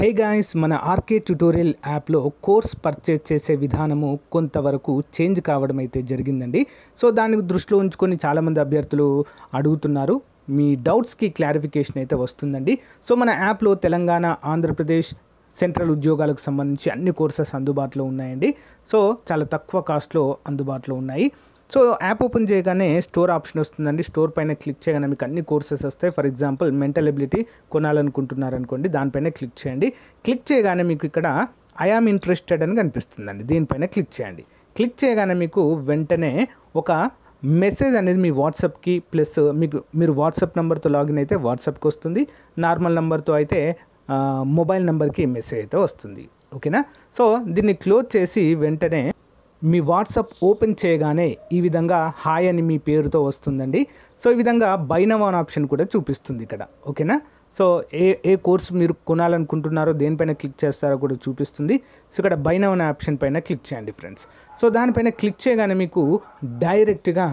హే guys మన RK tutorial యాప్లో course purchase చేసే విధానము కొంతవరకు చేంజ్ కావడం అయితే జరిగిందండి సో దాన్ని దృష్టిలో ఉంచుకొని చాలామంది అభ్యర్థులు అడుగుతున్నారు మీ డౌట్స్కి క్లారిఫికేషన్ అయితే వస్తుందండి సో మన యాప్లో తెలంగాణ ఆంధ్రప్రదేశ్ సెంట్రల్ ఉద్యోగాలకు సంబంధించి అన్ని కోర్సెస్ అందుబాటులో ఉన్నాయండి సో చాలా తక్కువ కాస్ట్లో అందుబాటులో ఉన్నాయి సో యాప్ ఓపెన్ చేయగానే స్టోర్ ఆప్షన్ వస్తుందండి స్టోర్ పైన క్లిక్ చేయగానే మీకు అన్ని కోర్సెస్ వస్తాయి ఫర్ ఎగ్జాంపుల్ మెంటల్ ఎబిలిటీ కొనాలనుకుంటున్నారనుకోండి దానిపైన క్లిక్ చేయండి క్లిక్ చేయగానే మీకు ఇక్కడ ఐఆమ్ ఇంట్రెస్టెడ్ అని కనిపిస్తుందండి దీనిపైన క్లిక్ చేయండి క్లిక్ చేయగానే మీకు వెంటనే ఒక మెసేజ్ అనేది మీ వాట్సాప్కి ప్లస్ మీకు మీరు వాట్సాప్ నెంబర్తో లాగిన్ అయితే వాట్సాప్కి వస్తుంది నార్మల్ నెంబర్తో అయితే మొబైల్ నెంబర్కి మెసేజ్ అయితే వస్తుంది ఓకేనా సో దీన్ని క్లోజ్ చేసి వెంటనే మీ వాట్సాప్ ఓపెన్ చేయగానే ఈ విధంగా హాయ్ అని మీ పేరుతో వస్తుందండి సో ఈ విధంగా బైనవ్ అనే ఆప్షన్ కూడా చూపిస్తుంది ఇక్కడ ఓకేనా సో ఏ ఏ కోర్సు మీరు కొనాలనుకుంటున్నారో దేనిపైన క్లిక్ చేస్తారో కూడా చూపిస్తుంది సో ఇక్కడ బైనవ్ అనే ఆప్షన్ పైన క్లిక్ చేయండి ఫ్రెండ్స్ సో దానిపైన క్లిక్ చేయగానే మీకు డైరెక్ట్గా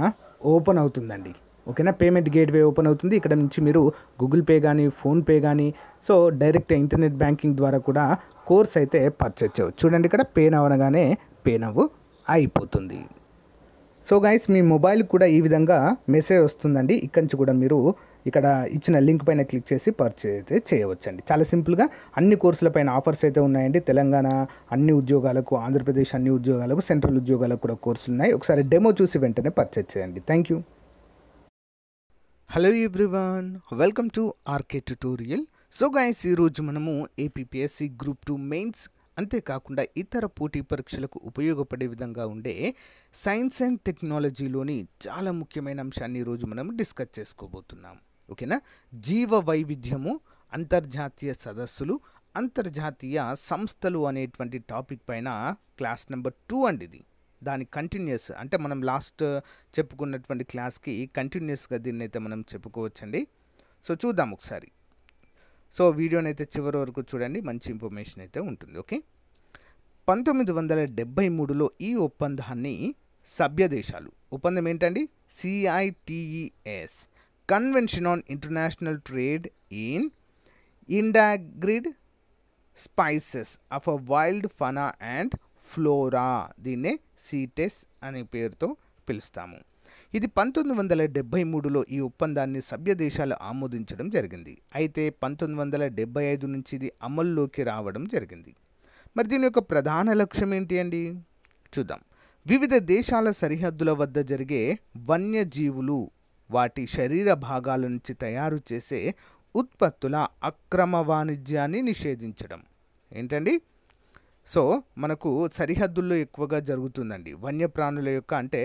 ఓపెన్ అవుతుందండి ఓకేనా పేమెంట్ గేట్వే ఓపెన్ అవుతుంది ఇక్కడ నుంచి మీరు గూగుల్ పే కానీ ఫోన్పే కానీ సో డైరెక్ట్ ఇంటర్నెట్ బ్యాంకింగ్ ద్వారా కూడా కోర్స్ అయితే పర్చేజ్ చేయవచ్చు చూడండి ఇక్కడ పే నవ్వనగానే పే నవ్వు అయిపోతుంది సో గైస్ మీ మొబైల్ కూడా ఈ విధంగా మెసేజ్ వస్తుందండి ఇక్కడి నుంచి కూడా మీరు ఇక్కడ ఇచ్చిన లింక్ పైన క్లిక్ చేసి పర్చేజ్ అయితే చేయవచ్చండి చాలా సింపుల్గా అన్ని కోర్సుల పైన ఆఫర్స్ అయితే ఉన్నాయండి తెలంగాణ అన్ని ఉద్యోగాలకు ఆంధ్రప్రదేశ్ అన్ని ఉద్యోగాలకు సెంట్రల్ ఉద్యోగాలకు కూడా కోర్సులు ఉన్నాయి ఒకసారి డెమో చూసి వెంటనే పర్చేజ్ చేయండి thank you hello everyone welcome to RK tutorial so guys ఈరోజు మనము ఏపీపీఎస్సీ గ్రూప్ టూ మెయిన్స్ అంతేకాకుండా ఇతర పోటీ పరీక్షలకు ఉపయోగపడే విధంగా ఉండే సైన్స్ అండ్ టెక్నాలజీలోని చాలా ముఖ్యమైన అంశాన్ని ఈరోజు మనం డిస్కస్ చేసుకోబోతున్నాం ఓకేనా జీవ వైవిధ్యము అంతర్జాతీయ సదస్సులు అంతర్జాతీయ సంస్థలు అనేటువంటి టాపిక్ పైన క్లాస్ నెంబర్ టూ అండి ఇది దాని కంటిన్యూస్ అంటే మనం లాస్ట్ చెప్పుకున్నటువంటి క్లాస్కి కంటిన్యూస్గా దీన్ని అయితే మనం చెప్పుకోవచ్చండి సో చూద్దాం ఒకసారి సో వీడియోని అయితే చివరి వరకు చూడండి మంచి ఇన్ఫర్మేషన్ అయితే ఉంటుంది ఓకే పంతొమ్మిది వందల డెబ్బై మూడులో ఈ ఒప్పందాన్ని సభ్యదేశాలు ఒప్పందం ఏంటండి CITES convention on international trade in endangered species of a wild fauna and flora దీన్నే సీటెస్ e అనే పేరుతో పిలుస్తాము ఇది పంతొమ్మిది వందల డెబ్బై మూడులో ఈ ఒప్పందాన్ని సభ్య దేశాలు ఆమోదించడం జరిగింది అయితే పంతొమ్మిది వందల డెబ్బై ఐదు నుంచి ఇది అమల్లోకి రావడం జరిగింది మరి దీని యొక్క ప్రధాన లక్ష్యం ఏంటి అండి చూద్దాం వివిధ దేశాల సరిహద్దుల వద్ద జరిగే వన్యజీవులు వాటి శరీర భాగాల నుంచి తయారు చేసే ఉత్పత్తుల అక్రమ వాణిజ్యాన్ని నిషేధించడం ఏంటండి సో మనకు సరిహద్దుల్లో ఎక్కువగా జరుగుతుందండి వన్యప్రాణుల యొక్క అంటే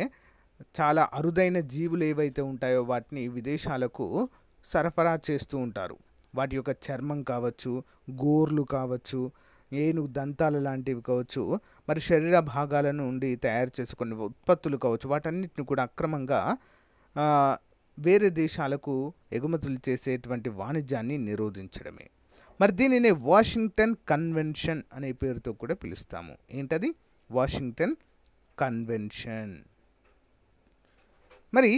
చాలా అరుదైన జీవులు ఏవైతే ఉంటాయో వాటిని విదేశాలకు సరఫరా చేస్తూ ఉంటారు వాటి యొక్క చర్మం కావచ్చు గోర్లు కావచ్చు ఏనుగు దంతాలు లాంటివి కావచ్చు మరి శరీర భాగాల నుండి తయారు చేసుకునే ఉత్పత్తులు కావచ్చు వాటన్నిటిని కూడా అక్రమంగా వేరే దేశాలకు ఎగుమతులు చేసేటువంటి వాణిజ్యాన్ని నిరోధించడమే మరి దీనినే వాషింగ్టన్ కన్వెన్షన్ అనే పేరుతో కూడా పిలుస్తాము ఏంటది వాషింగ్టన్ కన్వెన్షన్ మరి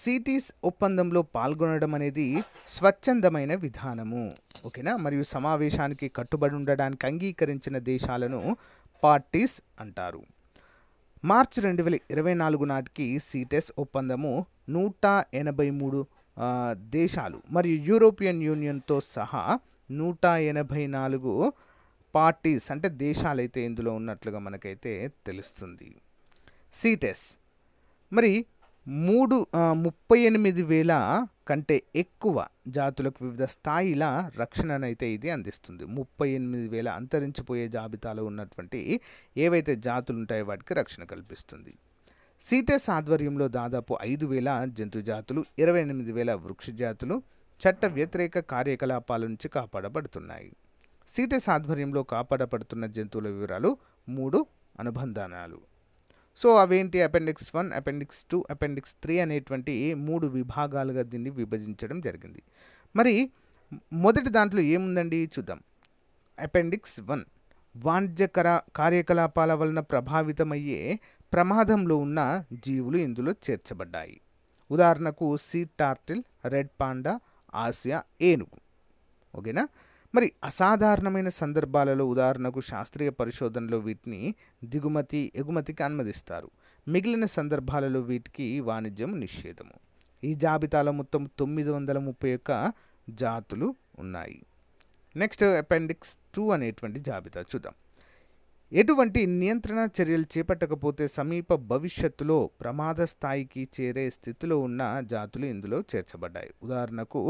సిటీస్ ఒప్పందంలో పాల్గొనడం అనేది స్వచ్ఛందమైన విధానము ఓకేనా మరియు సమావేశానికి కట్టుబడి ఉండడానికి అంగీకరించిన దేశాలను పార్టీస్ అంటారు మార్చి రెండు వేల ఇరవై నాలుగు నాటికి సిటెస్ ఒప్పందము నూట ఎనభై మూడు దేశాలు మరియు యూరోపియన్ యూనియన్తో సహా నూట ఎనభై నాలుగు పార్టీస్ అంటే దేశాలైతే ఇందులో ఉన్నట్లుగా మనకైతే తెలుస్తుంది సిటెస్ మరి మూడు ముప్పై ఎనిమిది వేల కంటే ఎక్కువ జాతులకు వివిధ స్థాయిల రక్షణనైతే ఇది అందిస్తుంది ముప్పై ఎనిమిది వేల అంతరించిపోయే జాబితాలో ఉన్నటువంటి ఏవైతే జాతులు ఉంటాయో వాటికి రక్షణ కల్పిస్తుంది సీటెస్ ఆధ్వర్యంలో దాదాపు ఐదు వేల జంతు జాతులు ఇరవై ఎనిమిది వేల వృక్ష జాతులు చట్ట వ్యతిరేక కార్యకలాపాల నుంచి కాపాడబడుతున్నాయి సీటెస్ ఆధ్వర్యంలో కాపాడబడుతున్న జంతువుల వివరాలు మూడు అనుబంధానాలు సో అవేంటి appendix one appendix two appendix three అనేటువంటి మూడు విభాగాలుగా దీన్ని విభజించడం జరిగింది మరి మొదటి దాంట్లో ఏముందండి చూద్దాం అపెండిక్స్ వన్ కర కార్యకలాపాల వలన ప్రభావితమయ్యే ప్రమాదంలో ఉన్న జీవులు ఇందులో చేర్చబడ్డాయి ఉదాహరణకు sea turtle red panda Asia ఏనుగు ఓకేనా మరి అసాధారణమైన సందర్భాలలో ఉదాహరణకు శాస్త్రీయ పరిశోధనలో వీటిని దిగుమతి ఎగుమతికి అనుమతిస్తారు మిగిలిన సందర్భాలలో వీటికి వాణిజ్యం నిషేధము ఈ జాబితాలో మొత్తం తొమ్మిది వందల ముప్పై ఒక్క జాతులు ఉన్నాయి నెక్స్ట్ అపెండిక్స్ టూ అనేటువంటి జాబితా చూద్దాం ఎటువంటి నియంత్రణ చర్యలు చేపట్టకపోతే సమీప భవిష్యత్తులో ప్రమాద స్థాయికి చేరే స్థితిలో ఉన్న జాతులు ఇందులో చేర్చబడ్డాయి ఉదాహరణకు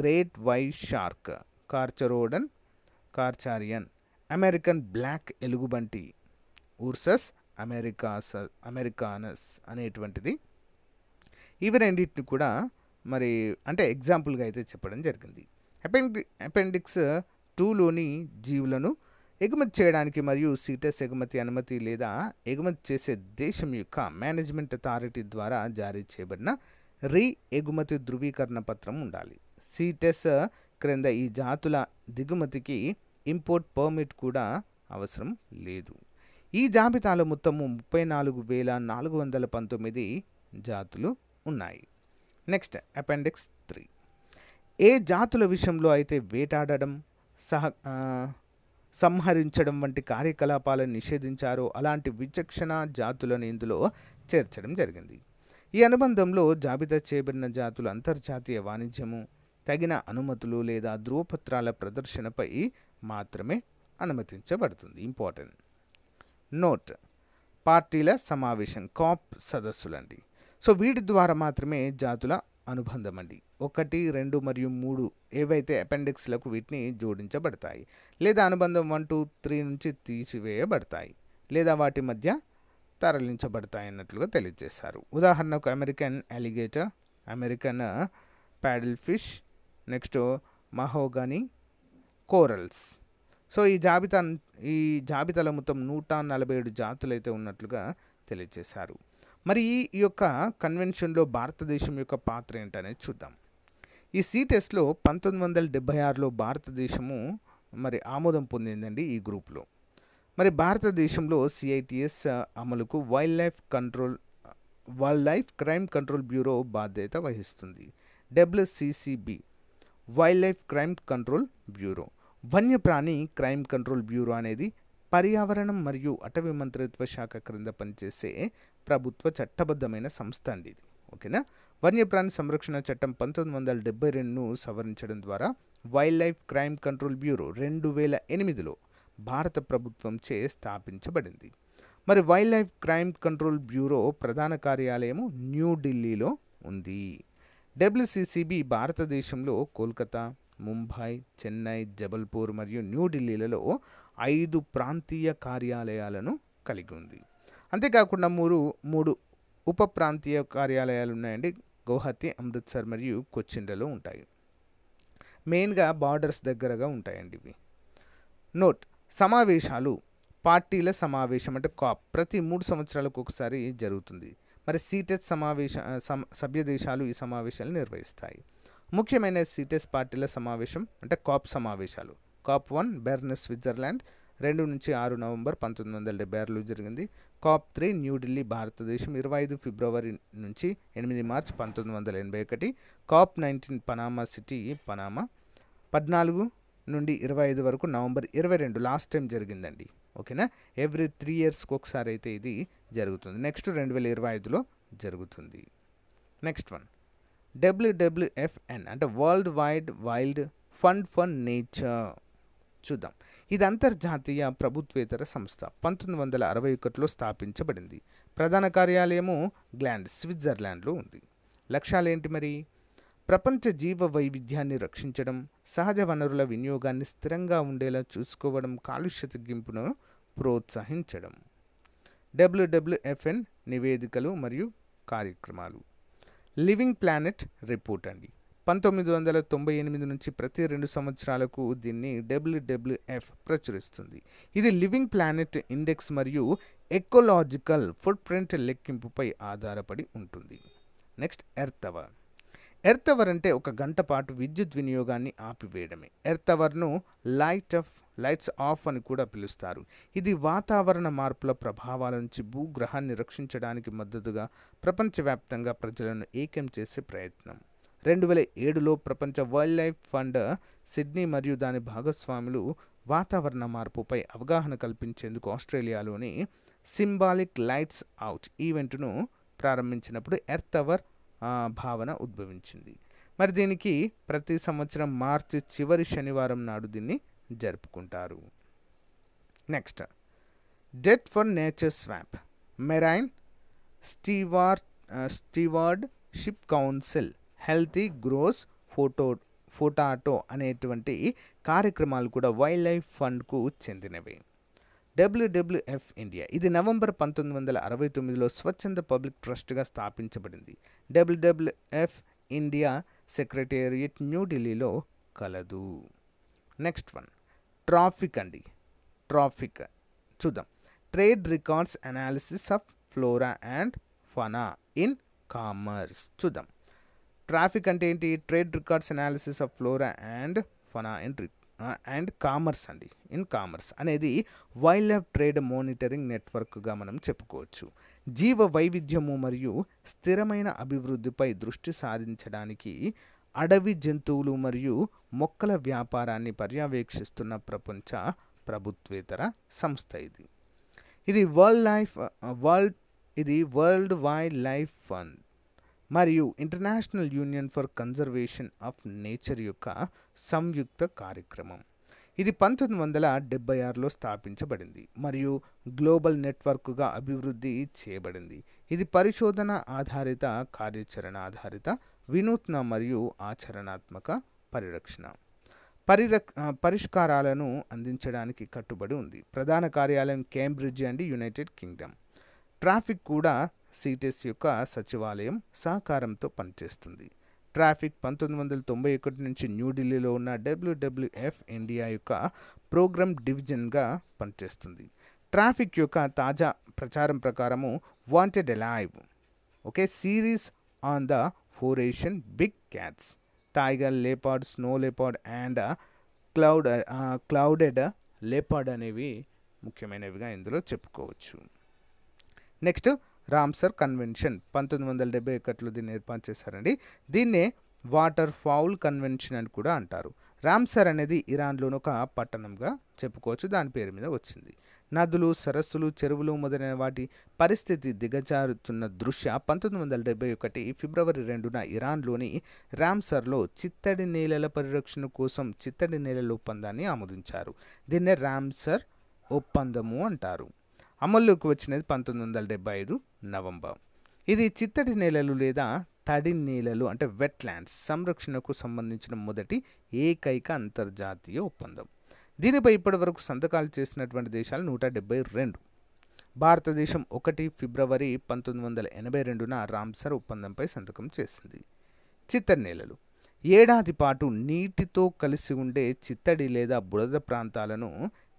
great white shark Carcharodon carcharias American black ఎలుగుబంటి ఊర్సస్ అమెరికాస అమెరికానస్ అనేటువంటిది ఇవి రెండింటిని కూడా మరి అంటే ఎగ్జాంపుల్గా అయితే చెప్పడం జరిగింది అపెండి అపెండిక్స్ టూలోని జీవులను ఎగుమతి చేయడానికి మరియు సీటస్ ఎగుమతి అనుమతి లేదా ఎగుమతి చేసే దేశం యొక్క మేనేజ్మెంట్ అథారిటీ ద్వారా జారీ చేయబడిన రీ ఎగుమతి ధృవీకరణ పత్రం ఉండాలి సీటెస్ క్రింద ఈ జాతుల దిగుమతికి ఇంపోర్ట్ పర్మిట్ కూడా అవసరం లేదు ఈ జాబితాలో మొత్తము ముప్పై నాలుగు వేల నాలుగు వందల పంతొమ్మిది జాతులు ఉన్నాయి నెక్స్ట్ అపెండిక్స్ త్రీ ఏ జాతుల విషయంలో అయితే వేటాడడం సహ సంహరించడం వంటి కార్యకలాపాలను నిషేధించారో అలాంటి విచక్షణ జాతులను ఇందులో చేర్చడం జరిగింది ఈ అనుబంధంలో జాబితా చేయబడిన జాతులు అంతర్జాతీయ వాణిజ్యము తగిన అనుమతులు లేదా ధ్రువపత్రాల ప్రదర్శనపై మాత్రమే అనుమతించబడుతుంది ఇంపార్టెంట్ నోట్ పార్టీల సమావేశం కాప్ సదస్సులండి సో వీటి ద్వారా మాత్రమే జాతుల అనుబంధం అండి ఒకటి రెండు మరియు మూడు ఏవైతే అపెండిక్స్లకు వీటిని జోడించబడతాయి లేదా అనుబంధం వన్ టూ త్రీ నుంచి తీసివేయబడతాయి లేదా వాటి మధ్య తరలించబడతాయి అన్నట్లుగా తెలియజేశారు ఉదాహరణకు American alligator American paddlefish next mahogany corals so ఈ జాబితా ఈ జాబితాలో మొత్తం నూట నలభై ఏడు జాతులు అయితే ఉన్నట్లుగా తెలియజేశారు మరి ఈ యొక్క కన్వెన్షన్లో భారతదేశం యొక్క పాత్ర ఏంటనేది చూద్దాం ఈ సీ టెస్ట్లో పంతొమ్మిది వందల డెబ్బై ఆరులో భారతదేశము మరి ఆమోదం పొందిందండి ఈ గ్రూప్లో మరి భారతదేశంలో సిఐటిఎస్ అమలుకు wildlife control wildlife crime control bureau బాధ్యత వహిస్తుంది WCCB wildlife crime control bureau వన్యప్రాణి క్రైమ్ కంట్రోల్ బ్యూరో అనేది పర్యావరణం మరియు అటవీ మంత్రిత్వ శాఖ క్రింద పనిచేసే ప్రభుత్వ చట్టబద్ధమైన సంస్థ అండి ఇది ఓకేనా వన్యప్రాణి సంరక్షణ చట్టం పంతొమ్మిది వందల డెబ్బై రెండును సవరించడం ద్వారా wildlife crime control bureau రెండు వేల ఎనిమిదిలో భారత ప్రభుత్వంచే స్థాపించబడింది మరి wildlife crime control bureau ప్రధాన కార్యాలయము న్యూఢిల్లీలో ఉంది డబ్ల్యూసిసిబి భారతదేశంలో కోల్కతా ముంబై చెన్నై జబల్పూర్ మరియు న్యూఢిల్లీలలో ఐదు ప్రాంతీయ కార్యాలయాలను కలిగి ఉంది అంతేకాకుండా మూడు మూడు ఉప ప్రాంతీయ కార్యాలయాలు ఉన్నాయండి గౌహతి అమృత్సర్ మరియు కొచ్చిండలో ఉంటాయి మెయిన్గా బార్డర్స్ దగ్గరగా ఉంటాయండి ఇవి నోట్ సమావేశాలు పార్టీల సమావేశం అంటే కాప్ ప్రతి మూడు సంవత్సరాలకు ఒకసారి జరుగుతుంది మరి సీటెస్ సమావేశ సభ్య దేశాలు ఈ సమావేశాలు నిర్వహిస్తాయి ముఖ్యమైన సీటెస్ పార్టీల సమావేశం అంటే కాప్ సమావేశాలు కాప్ వన్ బెర్న్ స్విట్జర్లాండ్ రెండు నుంచి ఆరు నవంబర్ పంతొమ్మిది వందల డెబ్బై ఆరులో జరిగింది కాప్ త్రీ న్యూఢిల్లీ భారతదేశం ఇరవై ఐదు ఫిబ్రవరి నుంచి ఎనిమిది మార్చ్ పంతొమ్మిది వందల ఎనభై ఒకటి COP nineteen Panama City Panama పద్నాలుగు నుండి ఇరవై ఐదు వరకు నవంబర్ ఇరవై రెండు లాస్ట్ టైం జరిగిందండి ఓకేనా ఎవ్రీ త్రీ ఇయర్స్కి ఒకసారి అయితే ఇది జరుగుతుంది నెక్స్ట్ రెండు వేల ఇరవై ఐదులో జరుగుతుంది నెక్స్ట్ వన్ డబ్ల్యూడబ్ల్యూఎఫ్ఎన్ అంటే worldwide wild fund for nature చూద్దాం ఇది అంతర్జాతీయ ప్రభుత్వేతర సంస్థ పంతొమ్మిది వందల అరవై ఒకటిలో స్థాపించబడింది ప్రధాన కార్యాలయము గ్లాండ్ స్విట్జర్లాండ్లో ఉంది లక్ష్యాలు ఏంటి మరి ప్రపంచ జీవ వైవిధ్యాన్ని రక్షించడం సహజ వనరుల వినియోగాన్ని స్థిరంగా ఉండేలా చూసుకోవడం కాలుష్య తగ్గింపును ప్రోత్సహించడం డబ్ల్యూడబ్ల్యూఎఫ్ఎన్ నివేదికలు మరియు కార్యక్రమాలు లివింగ్ ప్లానెట్ రిపోర్ట్ అండి పంతొమ్మిది వందల తొంభై ఎనిమిది నుంచి ప్రతి రెండు సంవత్సరాలకు దీన్ని డబ్ల్యూడబ్ల్యూఎఫ్ ప్రచురిస్తుంది ఇది లివింగ్ ప్లానెట్ ఇండెక్స్ మరియు ఎకోలాజికల్ ఫుట్ ప్రింట్ లెక్కింపుపై ఆధారపడి ఉంటుంది next earth hour earth hour అంటే ఒక గంట పాటు విద్యుత్ వినియోగాన్ని ఆపివేయడమే ఎర్త్ అవర్ను లైట్ ఆఫ్ లైట్స్ ఆఫ్ అని కూడా పిలుస్తారు ఇది వాతావరణ మార్పుల ప్రభావాల నుంచి భూగ్రహాన్ని రక్షించడానికి మద్దతుగా ప్రపంచవ్యాప్తంగా ప్రజలను ఏకం చేసే ప్రయత్నం రెండు వేల ఏడులో ప్రపంచ వైల్డ్ లైఫ్ ఫండ్ సిడ్నీ మరియు దాని భాగస్వాములు వాతావరణ మార్పుపై అవగాహన కల్పించేందుకు ఆస్ట్రేలియాలోని సింబాలిక్ లైట్స్ అవుట్ ఈవెంట్ను ప్రారంభించినప్పుడు ఎర్త్ అవర్ భావన ఉద్భవించింది మరి దీనికి ప్రతి సంవత్సరం మార్చి చివరి శనివారం నాడు దీన్ని జరుపుకుంటారు next death for nature swamp marine steward stewardship council healthy grows photo potato అనేటువంటి కార్యక్రమాలు కూడా వైల్డ్ లైఫ్ ఫండ్కు చెందినవి డబ్ల్యూడబ్ల్యూఎఫ్ ఇండియా ఇది నవంబర్ పంతొమ్మిది వందల అరవై తొమ్మిదిలో స్వచ్ఛంద పబ్లిక్ ట్రస్ట్గా స్థాపించబడింది డబ్ల్యూడబ్ల్యూఎఫ్ ఇండియా సెక్రటేరియట్ న్యూఢిల్లీలో కలదు నెక్స్ట్ వన్ ట్రాఫిక్ అండి ట్రాఫిక్ చూద్దాం trade records analysis of flora and fauna in commerce చూద్దాం ట్రాఫిక్ అంటే ఏంటి trade records analysis of flora and fauna in and commerce అండి ఇన్ కామర్స్ అనేది వైల్డ్ లైఫ్ ట్రేడ్ మానిటరింగ్ నెట్వర్క్గా మనం చెప్పుకోవచ్చు జీవ వైవిధ్యము మరియు స్థిరమైన అభివృద్ధిపై దృష్టి సాధించడానికి అడవి జంతువులు మరియు మొక్కల వ్యాపారాన్ని పర్యవేక్షిస్తున్న ప్రపంచ ప్రభుత్వేతర సంస్థ ఇది ఇది వరల్డ్ లైఫ్ వరల్డ్ ఇది వరల్డ్ వైల్డ్ లైఫ్ ఫండ్ మరియు international union for conservation of nature యొక్క సంయుక్త కార్యక్రమం ఇది పంతొమ్మిది వందల డెబ్బై ఆరులో స్థాపించబడింది మరియు గ్లోబల్ నెట్వర్క్గా అభివృద్ధి చేయబడింది ఇది పరిశోధన ఆధారిత కార్యాచరణ ఆధారిత వినూత్న మరియు ఆచరణాత్మక పరిరక్షణ పరిరక్ పరిష్కారాలను అందించడానికి కట్టుబడి ఉంది ప్రధాన కార్యాలయం Cambridge and United Kingdom traffic కూడా సిటీస్ యొక్క సచివాలయం సహకారంతో పనిచేస్తుంది ట్రాఫిక్ పంతొమ్మిది వందల తొంభై ఒకటి నుంచి న్యూఢిల్లీలో ఉన్న డబ్ల్యూడబ్ల్యూఎఫ్ ఇండియా యొక్క ప్రోగ్రామ్ డివిజన్గా పనిచేస్తుంది ట్రాఫిక్ యొక్క తాజా ప్రచారం ప్రకారము wanted alive okay series on the four Asian big cats tiger leopard snow leopard and cloud clouded leopard అనేవి ముఖ్యమైనవిగా ఇందులో చెప్పుకోవచ్చు నెక్స్ట్ రామ్సర్ కన్వెన్షన్ పంతొమ్మిది వందల డెబ్బై ఒకటిలో దీన్ని ఏర్పాటు చేశారండి దీన్నే వాటర్ ఫౌల్ కన్వెన్షన్ అని కూడా అంటారు రామ్సర్ అనేది ఇరాన్లోని ఒక పట్టణంగా చెప్పుకోవచ్చు దాని పేరు మీద వచ్చింది నదులు సరస్సులు చెరువులు మొదలైన వాటి పరిస్థితి దిగజారుతున్న దృశ్య పంతొమ్మిది వందల డెబ్బై ఒకటి ఫిబ్రవరి రెండున ఇరాన్లోని రామ్సర్లో చిత్తడి నేలల పరిరక్షణ కోసం చిత్తడి నేలల ఒప్పందాన్ని ఆమోదించారు దీన్నే రామ్సర్ ఒప్పందము అంటారు అమల్లోకి వచ్చినది పంతొమ్మిది వందల డెబ్బై ఐదు నవంబర్ ఇది చిత్తడి నేలలు లేదా తడి నేలలు అంటే వెట్లాండ్స్ సంరక్షణకు సంబంధించిన మొదటి ఏకైక అంతర్జాతీయ ఒప్పందం దీనిపై ఇప్పటివరకు సంతకాలు చేసినటువంటి దేశాలు నూట డెబ్బై రెండు భారతదేశం ఒకటి ఫిబ్రవరి పంతొమ్మిది వందల ఎనభై రెండున రామ్సర్ ఒప్పందంపై సంతకం చేసింది చిత్తడి నేలలు ఏడాది పాటు నీటితో కలిసి ఉండే చిత్తడి లేదా బురద ప్రాంతాలను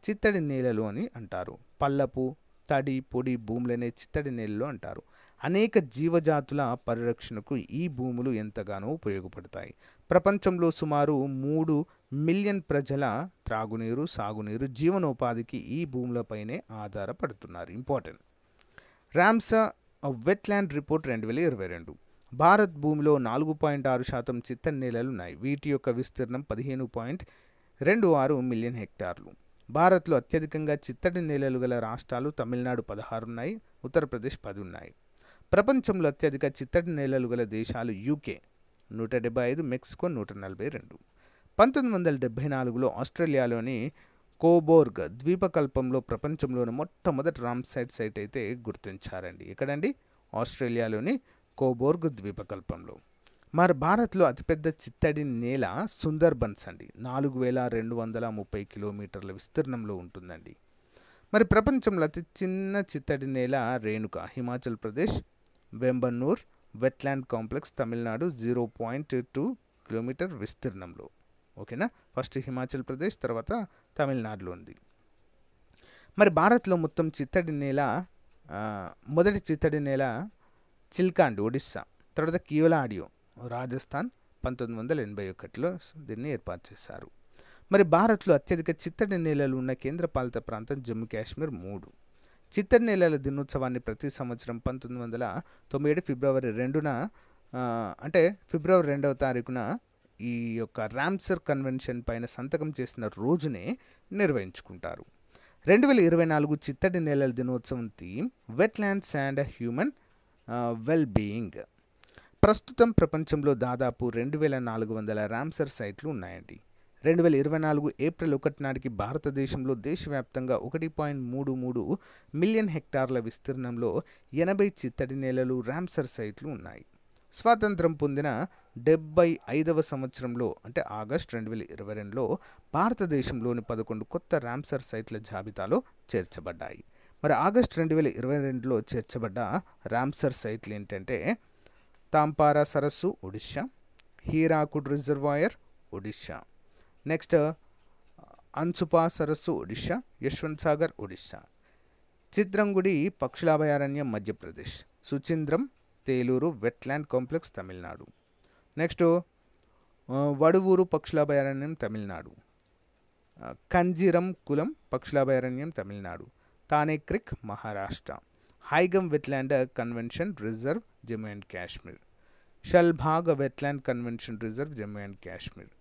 చిత్తడి నేలలు అని అంటారు పల్లపు తడి పొడి భూములనే చిత్తడి నేలలు అంటారు అనేక జీవజాతుల పరిరక్షణకు ఈ భూములు ఎంతగానో ఉపయోగపడతాయి ప్రపంచంలో సుమారు మూడు మిలియన్ ప్రజల త్రాగునీరు సాగునీరు జీవనోపాధికి ఈ భూములపైనే ఆధారపడుతున్నారు ఇంపార్టెంట్ ర్యామ్స వెట్ల్యాండ్ రిపోర్ట్ రెండు వేల ఇరవై రెండు భారత్ భూమిలో నాలుగు పాయింట్ ఆరు శాతం చిత్తడి నేలలు ఉన్నాయి వీటి యొక్క విస్తీర్ణం పదిహేను పాయింట్ రెండు ఆరు మిలియన్ హెక్టార్లు భారత్లో అత్యధికంగా చిత్తడి నేలలు గల రాష్ట్రాలు తమిళనాడు పదహారున్నాయి ఉత్తరప్రదేశ్ పది ఉన్నాయి ప్రపంచంలో అత్యధిక చిత్తడి నేలలు గల దేశాలు యూకే నూట డెబ్బై ఐదు మెక్సికో నూట నలభై రెండు పంతొమ్మిది వందల డెబ్బై నాలుగులో ఆస్ట్రేలియాలోని కోబోర్గ్ ద్వీపకల్పంలో ప్రపంచంలోని మొట్టమొదటి రామ్సైట్ సైట్ అయితే గుర్తించారండి ఎక్కడండి ఆస్ట్రేలియాలోని కోబోర్గ్ ద్వీపకల్పంలో మరి భారత్లో అతిపెద్ద చిత్తడి నేల సుందర్బన్స్ అండి నాలుగు వేల రెండు వందల ముప్పై కిలోమీటర్ల విస్తీర్ణంలో ఉంటుందండి మరి ప్రపంచంలో అతి చిన్న చిత్తడి నేల Renuka Himachal Pradesh Vembannur wetland complex Tamil Nadu zero point two kilometre విస్తీర్ణంలో ఓకేనా ఫస్ట్ హిమాచల్ ప్రదేశ్ తర్వాత తమిళనాడులో ఉంది మరి భారత్లో మొత్తం చిత్తడి నేల మొదటి చిత్తడి నేల చిల్కాండ్ ఒడిస్సా తర్వాత కియోలా ఆడియో రాజస్థాన్ పంతొమ్మిది వందల ఎనభై ఒకటిలో దీన్ని ఏర్పాటు చేశారు మరి భారత్లో అత్యధిక చిత్తడి నేలలు ఉన్న కేంద్రపాలిత ప్రాంతం జమ్మూ కాశ్మీర్ మూడు చిత్తడి నేలల దినోత్సవాన్ని ప్రతి సంవత్సరం పంతొమ్మిది వందల తొంభై ఏడు ఫిబ్రవరి రెండున అంటే ఫిబ్రవరి రెండవ తారీఖున ఈ యొక్క ర్యామ్సర్ కన్వెన్షన్ పైన సంతకం చేసిన రోజునే నిర్వహించుకుంటారు రెండు వేల ఇరవై నాలుగు చిత్తడి నేలల దినోత్సవం theme wetlands and human well being ప్రస్తుతం ప్రపంచంలో దాదాపు రెండు వేల నాలుగు వందల ర్యామ్సర్ సైట్లు ఉన్నాయండి రెండు వేల ఇరవై నాలుగు ఏప్రిల్ ఒకటి నాటికి భారతదేశంలో దేశవ్యాప్తంగా ఒకటి పాయింట్ మూడు మూడు మిలియన్ హెక్టార్ల విస్తీర్ణంలో ఎనభై చిత్తడి నేలలు ర్యామ్సర్ సైట్లు ఉన్నాయి స్వాతంత్రం పొందిన డెబ్బై ఐదవ సంవత్సరంలో అంటే ఆగస్ట్ రెండు వేల ఇరవై రెండులో భారతదేశంలోని పదకొండు కొత్త ర్యామ్సర్ సైట్ల జాబితాలో చేర్చబడ్డాయి మరి ఆగస్ట్ రెండు వేల ఇరవై రెండులో చేర్చబడ్డ ర్యామ్సర్ సైట్లు ఏంటంటే తాంపారా సరస్సు ఒడిశా హీరాకుడ్ రిజర్వాయర్ ఒడిశా నెక్స్ట్ అన్సుపా సరస్సు ఒడిశా యశ్వంత్ సాగర్ ఒడిశా చిత్రంగుడి పక్షుల అభయారణ్యం Madhya Pradesh Suchindram Theroor wetland complex Tamil Nadu next Vaduvur పక్షుల అభయారణ్యం తమిళనాడు కంజీరం కులం పక్షుల అభయారణ్యం Tamil Nadu Thane creek Maharashtra Hygum Wetland convention reserve Jammu and Kashmir Shallabug wetland convention reserve Jammu and Kashmir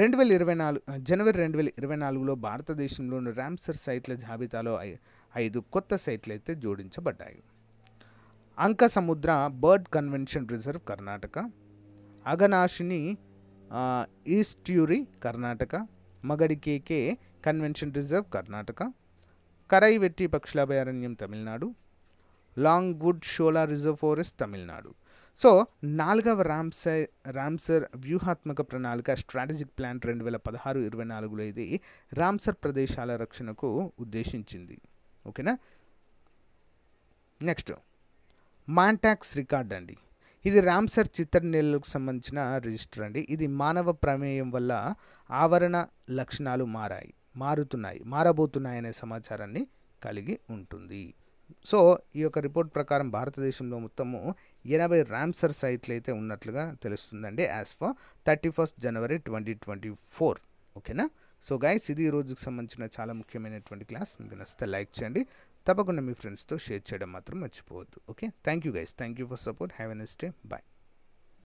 రెండు వేల ఇరవై నాలుగు జనవరి రెండు వేల ఇరవై నాలుగులో భారతదేశంలోని ర్యామ్సర్ సైట్ల జాబితాలో ఐదు కొత్త సైట్లు అయితే జోడించబడ్డాయి Ankasamudra bird convention reserve Karnataka Aghanashini east Karnataka Magadi కేకే కన్వెన్షన్ రిజర్వ్ కర్ణాటక కరైవెట్టి పక్షుల అభయారణ్యం Tamil Nadu Longwood Shola reserve forest Tamil Nadu so నాలుగవ రామ్సే రామ్సర్ వ్యూహాత్మక ప్రణాళిక స్ట్రాటజిక్ ప్లాన్ రెండు వేల పదహారు ఇరవై నాలుగులో ఇది రామ్సర్ ప్రదేశాల రక్షణకు ఉద్దేశించింది ఓకేనా నెక్స్ట్ మాంటాక్స్ రికార్డ్ అండి ఇది రామ్సర్ చిత్తడినేలకు సంబంధించిన రిజిస్టర్ అండి ఇది మానవ ప్రమేయం వల్ల ఆవరణ లక్షణాలు మారాయి మారుతున్నాయి మారబోతున్నాయి అనే సమాచారాన్ని కలిగి ఉంటుంది సో ఈ యొక్క రిపోర్ట్ ప్రకారం భారతదేశంలో మొత్తము ఎనభై ర్యామ్సర్ సైట్లు అయితే ఉన్నట్లుగా తెలుస్తుందండి as for thirty first January twenty twenty four ఓకేనా సో గైస్ ఇది రోజుకి సంబంధించిన చాలా ముఖ్యమైనటువంటి క్లాస్ మీకు నచ్చితే లైక్ చేయండి తప్పకుండా మీ ఫ్రెండ్స్తో షేర్ చేయడం మాత్రం మర్చిపోవద్దు okay thank you guys thank you for support have a nice day bye